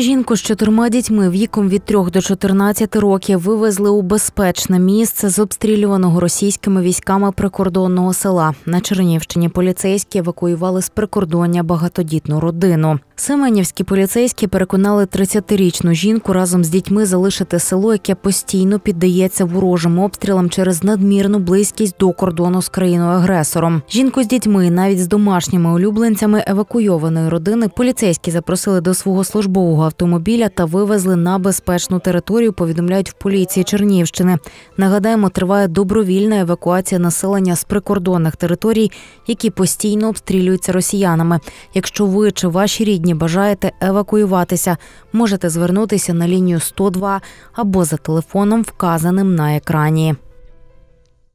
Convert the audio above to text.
Жінку з чотирма дітьми віком від 3 до 14 років вивезли у безпечне місце з обстрілюваного російськими військами прикордонного села. На Чернівщині поліцейські евакуювали з прикордоння багатодітну родину. Семенівські поліцейські переконали 30-річну жінку разом з дітьми залишити село, яке постійно піддається ворожим обстрілам через надмірну близькість до кордону з країною-агресором. Жінку з дітьми, навіть з домашніми улюбленцями евакуйованої родини, поліцейські запросили до свого службового автомобіля та вивезли на безпечну територію. Повідомляють в поліції Чернівщини. Нагадаємо, триває добровільна евакуація населення з прикордонних територій, які постійно обстрілюються росіянами. Якщо ви чи ваші рідні бажаєте евакуюватися, можете звернутися на лінію 102 або за телефоном, вказаним на екрані.